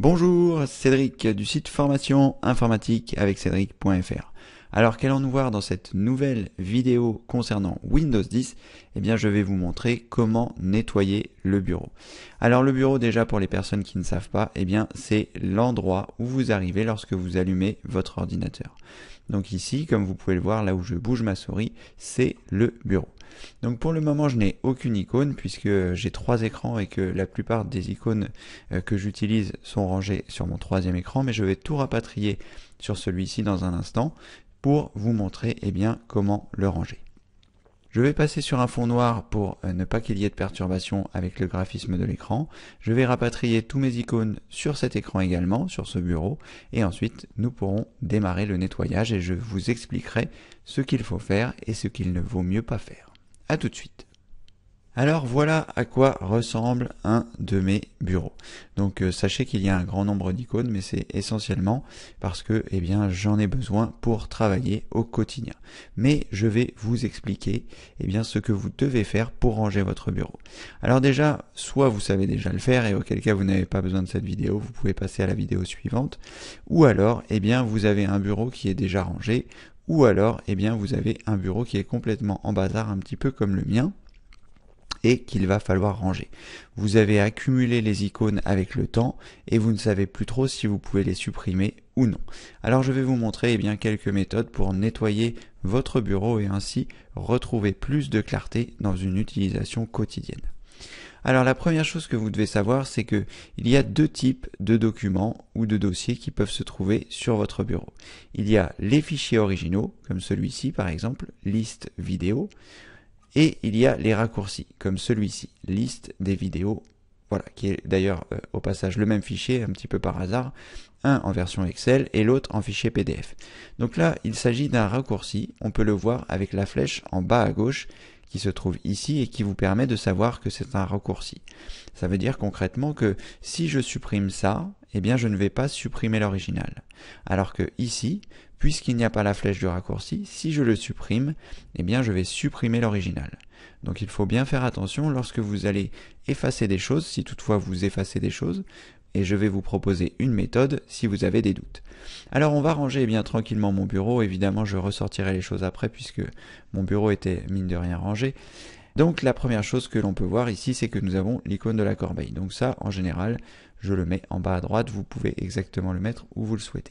Bonjour, Cédric du site formation informatique avec cédric.fr. Alors qu'allons-nous voir dans cette nouvelle vidéo concernant Windows 10 Eh bien je vais vous montrer comment nettoyer le bureau. Alors le bureau déjà pour les personnes qui ne savent pas, eh bien c'est l'endroit où vous arrivez lorsque vous allumez votre ordinateur. Donc ici, comme vous pouvez le voir là où je bouge ma souris, c'est le bureau. Donc pour le moment, je n'ai aucune icône puisque j'ai trois écrans et que la plupart des icônes euh, que j'utilise sont rangées sur mon troisième écran, mais je vais tout rapatrier sur celui-ci dans un instant pour vous montrer eh bien, comment le ranger. Je vais passer sur un fond noir pour euh, ne pas qu'il y ait de perturbation avec le graphisme de l'écran. Je vais rapatrier tous mes icônes sur cet écran également, sur ce bureau, et ensuite nous pourrons démarrer le nettoyage et je vous expliquerai ce qu'il faut faire et ce qu'il ne vaut mieux pas faire. À tout de suite. Alors voilà à quoi ressemble un de mes bureaux. Donc euh, sachez qu'il y a un grand nombre d'icônes, mais c'est essentiellement parce que eh bien j'en ai besoin pour travailler au quotidien. Mais je vais vous expliquer eh bien ce que vous devez faire pour ranger votre bureau. Alors déjà, soit vous savez déjà le faire et auquel cas vous n'avez pas besoin de cette vidéo, vous pouvez passer à la vidéo suivante, ou alors eh bien vous avez un bureau qui est déjà rangé, ou alors eh bien vous avez un bureau qui est complètement en bazar un petit peu comme le mien et qu'il va falloir ranger. Vous avez accumulé les icônes avec le temps et vous ne savez plus trop si vous pouvez les supprimer ou non. Alors je vais vous montrer eh bien quelques méthodes pour nettoyer votre bureau et ainsi retrouver plus de clarté dans une utilisation quotidienne. Alors la première chose que vous devez savoir, c'est que il y a deux types de documents ou de dossiers qui peuvent se trouver sur votre bureau. Il y a les fichiers originaux, comme celui-ci par exemple, liste vidéo, et il y a les raccourcis, comme celui-ci, liste des vidéos, voilà, qui est d'ailleurs euh, au passage le même fichier, un petit peu par hasard, un en version Excel et l'autre en fichier PDF. Donc là, il s'agit d'un raccourci, on peut le voir avec la flèche en bas à gauche, qui se trouve ici et qui vous permet de savoir que c'est un raccourci. Ça veut dire concrètement que si je supprime ça, eh bien je ne vais pas supprimer l'original. Alors que ici, puisqu'il n'y a pas la flèche du raccourci, si je le supprime, eh bien je vais supprimer l'original. Donc il faut bien faire attention lorsque vous allez effacer des choses, si toutefois vous effacez des choses, et je vais vous proposer une méthode si vous avez des doutes. Alors on va ranger eh bien tranquillement mon bureau, évidemment je ressortirai les choses après puisque mon bureau était mine de rien rangé. Donc la première chose que l'on peut voir ici, c'est que nous avons l'icône de la corbeille. Donc ça, en général, je le mets en bas à droite, vous pouvez exactement le mettre où vous le souhaitez.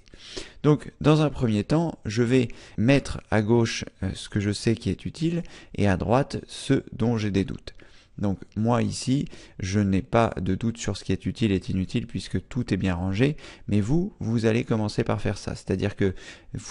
Donc dans un premier temps, je vais mettre à gauche euh, ce que je sais qui est utile et à droite ce dont j'ai des doutes. Donc moi ici, je n'ai pas de doute sur ce qui est utile et inutile puisque tout est bien rangé, mais vous, vous allez commencer par faire ça. C'est-à-dire que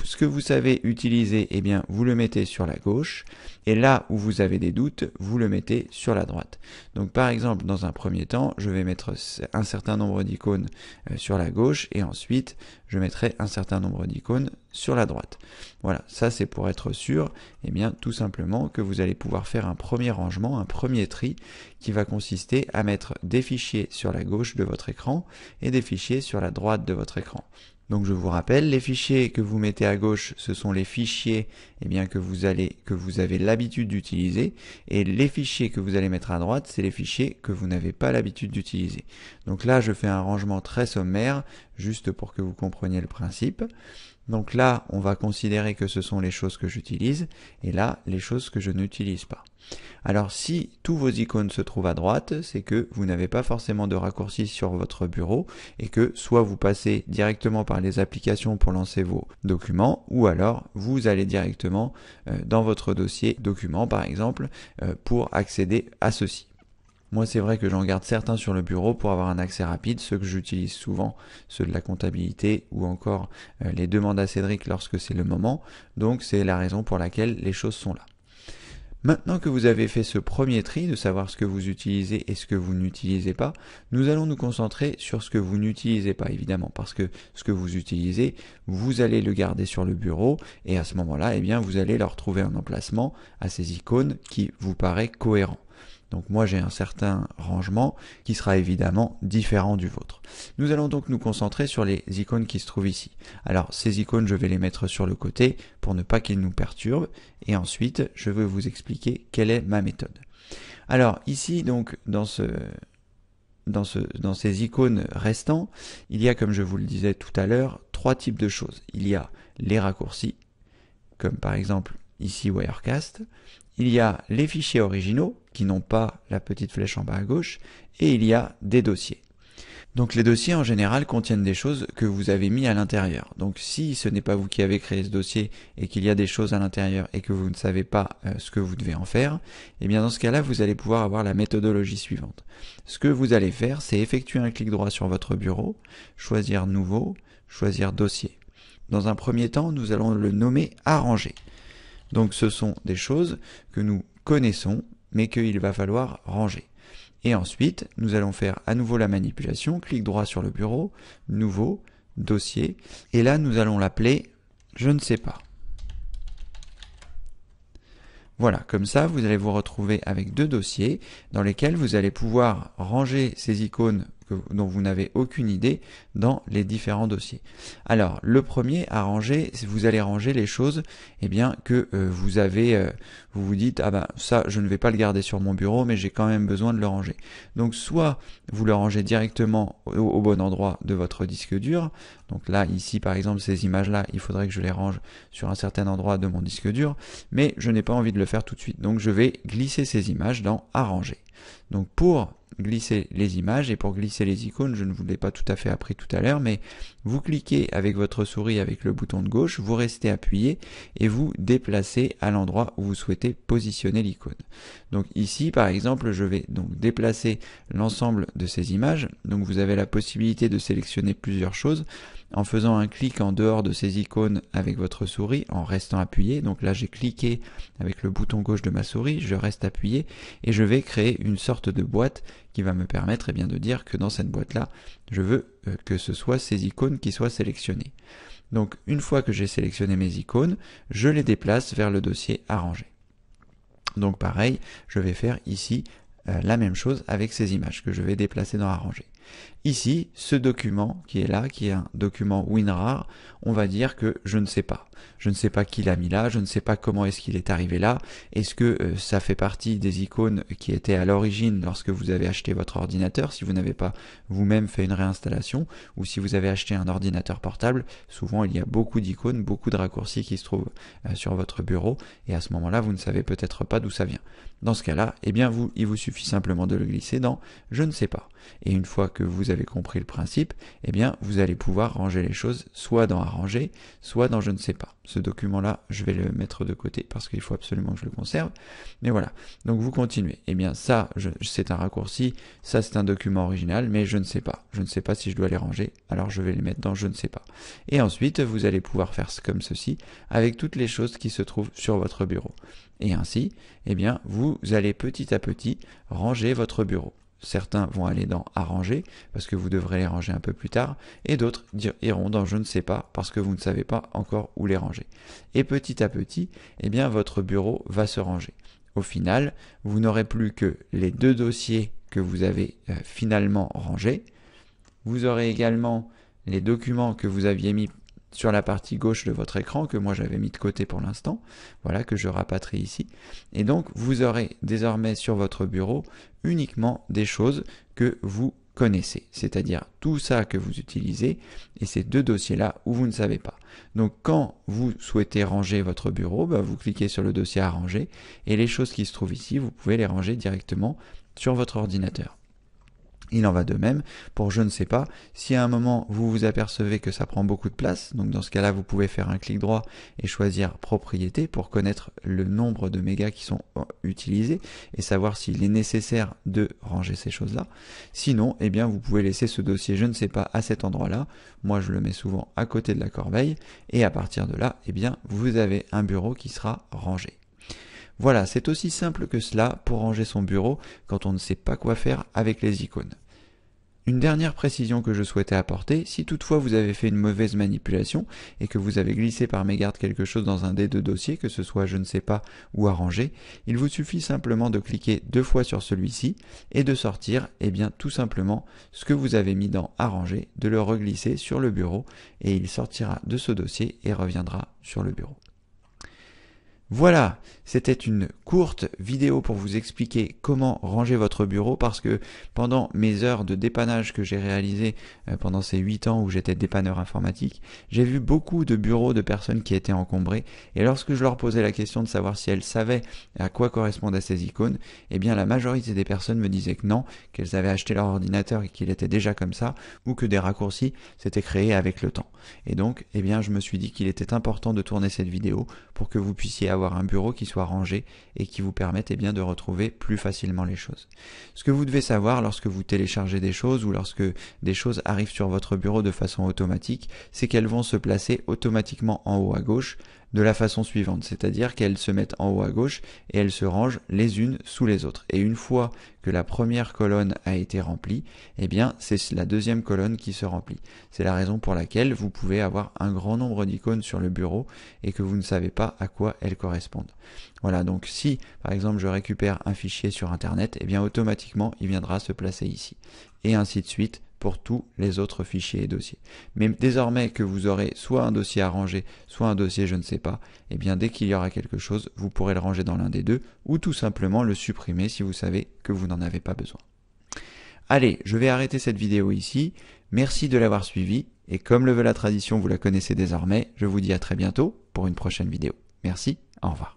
ce que vous savez utiliser, eh bien, vous le mettez sur la gauche, et là où vous avez des doutes, vous le mettez sur la droite. Donc par exemple, dans un premier temps, je vais mettre un certain nombre d'icônes euh, sur la gauche, et ensuite, je mettrai un certain nombre d'icônes sur la droite. Voilà, ça c'est pour être sûr, et eh bien tout simplement que vous allez pouvoir faire un premier rangement, un premier tri qui va consister à mettre des fichiers sur la gauche de votre écran et des fichiers sur la droite de votre écran. Donc je vous rappelle, les fichiers que vous mettez à gauche, ce sont les fichiers eh bien, que, vous allez, que vous avez l'habitude d'utiliser. Et les fichiers que vous allez mettre à droite, c'est les fichiers que vous n'avez pas l'habitude d'utiliser. Donc là, je fais un rangement très sommaire, juste pour que vous compreniez le principe. Donc là, on va considérer que ce sont les choses que j'utilise, et là, les choses que je n'utilise pas. Alors si tous vos icônes se trouvent à droite, c'est que vous n'avez pas forcément de raccourcis sur votre bureau, et que soit vous passez directement par les applications pour lancer vos documents, ou alors vous allez directement euh, dans votre dossier documents, par exemple, euh, pour accéder à ceci. Moi, c'est vrai que j'en garde certains sur le bureau pour avoir un accès rapide, ceux que j'utilise souvent, ceux de la comptabilité ou encore euh, les demandes à Cédric lorsque c'est le moment. Donc, c'est la raison pour laquelle les choses sont là. Maintenant que vous avez fait ce premier tri de savoir ce que vous utilisez et ce que vous n'utilisez pas, nous allons nous concentrer sur ce que vous n'utilisez pas évidemment parce que ce que vous utilisez, vous allez le garder sur le bureau et à ce moment-là, eh bien vous allez leur trouver un emplacement à ces icônes qui vous paraît cohérent. Donc moi j'ai un certain rangement qui sera évidemment différent du vôtre. Nous allons donc nous concentrer sur les icônes qui se trouvent ici. Alors ces icônes je vais les mettre sur le côté pour ne pas qu'ils nous perturbent et ensuite je vais vous expliquer quelle est ma méthode. Alors ici donc dans dans, ce, dans ces icônes restants, il y a, comme je vous le disais tout à l'heure, trois types de choses. Il y a les raccourcis, comme par exemple ici Wirecast il y a les fichiers originaux, qui n'ont pas la petite flèche en bas à gauche, et il y a des dossiers. Donc les dossiers en général contiennent des choses que vous avez mis à l'intérieur. Donc si ce n'est pas vous qui avez créé ce dossier et qu'il y a des choses à l'intérieur et que vous ne savez pas euh, ce que vous devez en faire, eh bien dans ce cas-là, vous allez pouvoir avoir la méthodologie suivante. Ce que vous allez faire, c'est effectuer un clic droit sur votre bureau, choisir nouveau, choisir dossier. Dans un premier temps, nous allons le nommer arranger. Donc ce sont des choses que nous connaissons, mais qu'il va falloir ranger. Et ensuite, nous allons faire à nouveau la manipulation, clic droit sur le bureau, nouveau, dossier, et là nous allons l'appeler je ne sais pas. Voilà, comme ça vous allez vous retrouver avec deux dossiers dans lesquels vous allez pouvoir ranger ces icônes dont vous n'avez aucune idée dans les différents dossiers. Alors, le premier à ranger, vous allez ranger les choses eh bien, que euh, vous avez, euh, vous vous dites, ah ben ça, je ne vais pas le garder sur mon bureau, mais j'ai quand même besoin de le ranger. Donc, soit vous le rangez directement au, au bon endroit de votre disque dur. Donc là, ici, par exemple, ces images-là, il faudrait que je les range sur un certain endroit de mon disque dur, mais je n'ai pas envie de le faire tout de suite. Donc, je vais glisser ces images dans Arranger. Donc, pour glisser les images et pour glisser les icônes, je ne vous l'ai pas tout à fait appris tout à l'heure, mais vous cliquez avec votre souris avec le bouton de gauche, vous restez appuyé et vous déplacez à l'endroit où vous souhaitez positionner l'icône. Donc ici, par exemple, je vais donc déplacer l'ensemble de ces images. Donc vous avez la possibilité de sélectionner plusieurs choses en faisant un clic en dehors de ces icônes avec votre souris, en restant appuyé. Donc là, j'ai cliqué avec le bouton gauche de ma souris, je reste appuyé et je vais créer une sorte de boîte qui va me permettre eh bien, de dire que dans cette boîte-là, je veux euh, que ce soit ces icônes qui soient sélectionnées. Donc une fois que j'ai sélectionné mes icônes, je les déplace vers le dossier arrangé. Donc pareil, je vais faire ici euh, la même chose avec ces images que je vais déplacer dans Arranger. Ici, ce document qui est là, qui est un document WinRAR, on va dire que je ne sais pas. Je ne sais pas qui l'a mis là, je ne sais pas comment est-ce qu'il est arrivé là. Est-ce que euh, ça fait partie des icônes qui étaient à l'origine lorsque vous avez acheté votre ordinateur, si vous n'avez pas vous-même fait une réinstallation, ou si vous avez acheté un ordinateur portable, souvent il y a beaucoup d'icônes, beaucoup de raccourcis qui se trouvent euh, sur votre bureau, et à ce moment-là, vous ne savez peut-être pas d'où ça vient. Dans ce cas-là, eh bien il vous suffit simplement de le glisser dans je ne sais pas. Et une fois que vous avez compris le principe, eh bien, vous allez pouvoir ranger les choses soit dans arranger, soit dans je ne sais pas. Ce document-là, je vais le mettre de côté parce qu'il faut absolument que je le conserve. Mais voilà. Donc vous continuez. Eh bien, ça, c'est un raccourci. Ça, c'est un document original, mais je ne sais pas. Je ne sais pas si je dois les ranger. Alors je vais les mettre dans je ne sais pas. Et ensuite, vous allez pouvoir faire comme ceci avec toutes les choses qui se trouvent sur votre bureau. Et ainsi, eh bien, vous allez petit à petit ranger votre bureau certains vont aller dans arranger parce que vous devrez les ranger un peu plus tard et d'autres iront dans je ne sais pas parce que vous ne savez pas encore où les ranger. Et petit à petit, eh bien votre bureau va se ranger. Au final, vous n'aurez plus que les deux dossiers que vous avez euh, finalement rangés. Vous aurez également les documents que vous aviez mis sur la partie gauche de votre écran que moi j'avais mis de côté pour l'instant, voilà que je rapatrie ici. Et donc vous aurez désormais sur votre bureau uniquement des choses que vous connaissez, c'est-à-dire tout ça que vous utilisez et ces deux dossiers-là où vous ne savez pas. Donc quand vous souhaitez ranger votre bureau, bah, vous cliquez sur le dossier à ranger et les choses qui se trouvent ici, vous pouvez les ranger directement sur votre ordinateur. Il en va de même pour je ne sais pas. Si à un moment vous vous apercevez que ça prend beaucoup de place, donc dans ce cas-là vous pouvez faire un clic droit et choisir propriété pour connaître le nombre de mégas qui sont euh, utilisés et savoir s'il est nécessaire de ranger ces choses-là. Sinon, eh bien vous pouvez laisser ce dossier je ne sais pas à cet endroit-là. Moi je le mets souvent à côté de la corbeille et à partir de là, eh bien vous avez un bureau qui sera rangé. Voilà, c'est aussi simple que cela pour ranger son bureau quand on ne sait pas quoi faire avec les icônes. Une dernière précision que je souhaitais apporter, si toutefois vous avez fait une mauvaise manipulation et que vous avez glissé par mégarde quelque chose dans un des deux dossiers, que ce soit je ne sais pas ou arrangé, il vous suffit simplement de cliquer deux fois sur celui-ci et de sortir, eh bien tout simplement, ce que vous avez mis dans arranger, de le reglisser sur le bureau et il sortira de ce dossier et reviendra sur le bureau. Voilà, c'était une courte vidéo pour vous expliquer comment ranger votre bureau parce que pendant mes heures de dépannage que j'ai réalisées euh, pendant ces 8 ans où j'étais dépanneur informatique, j'ai vu beaucoup de bureaux de personnes qui étaient encombrés et lorsque je leur posais la question de savoir si elles savaient à quoi correspondaient ces icônes, eh bien la majorité des personnes me disaient que non, qu'elles avaient acheté leur ordinateur et qu'il était déjà comme ça ou que des raccourcis s'étaient créés avec le temps. Et donc, eh bien je me suis dit qu'il était important de tourner cette vidéo pour que vous puissiez un bureau qui soit rangé et qui vous permette eh bien, de retrouver plus facilement les choses. Ce que vous devez savoir lorsque vous téléchargez des choses ou lorsque des choses arrivent sur votre bureau de façon automatique, c'est qu'elles vont se placer automatiquement en haut à gauche de la façon suivante, c'est-à-dire qu'elles se mettent en haut à gauche et elles se rangent les unes sous les autres. Et une fois que la première colonne a été remplie, eh bien c'est la deuxième colonne qui se remplit. C'est la raison pour laquelle vous pouvez avoir un grand nombre d'icônes sur le bureau et que vous ne savez pas à quoi elles correspondent. Voilà, donc si par exemple je récupère un fichier sur internet, eh bien automatiquement il viendra se placer ici. Et ainsi de suite pour tous les autres fichiers et dossiers. Mais désormais que vous aurez soit un dossier à ranger, soit un dossier je ne sais pas, et eh bien dès qu'il y aura quelque chose, vous pourrez le ranger dans l'un des deux, ou tout simplement le supprimer si vous savez que vous n'en avez pas besoin. Allez, je vais arrêter cette vidéo ici. Merci de l'avoir suivi, et comme le veut la tradition, vous la connaissez désormais, je vous dis à très bientôt pour une prochaine vidéo. Merci, au revoir.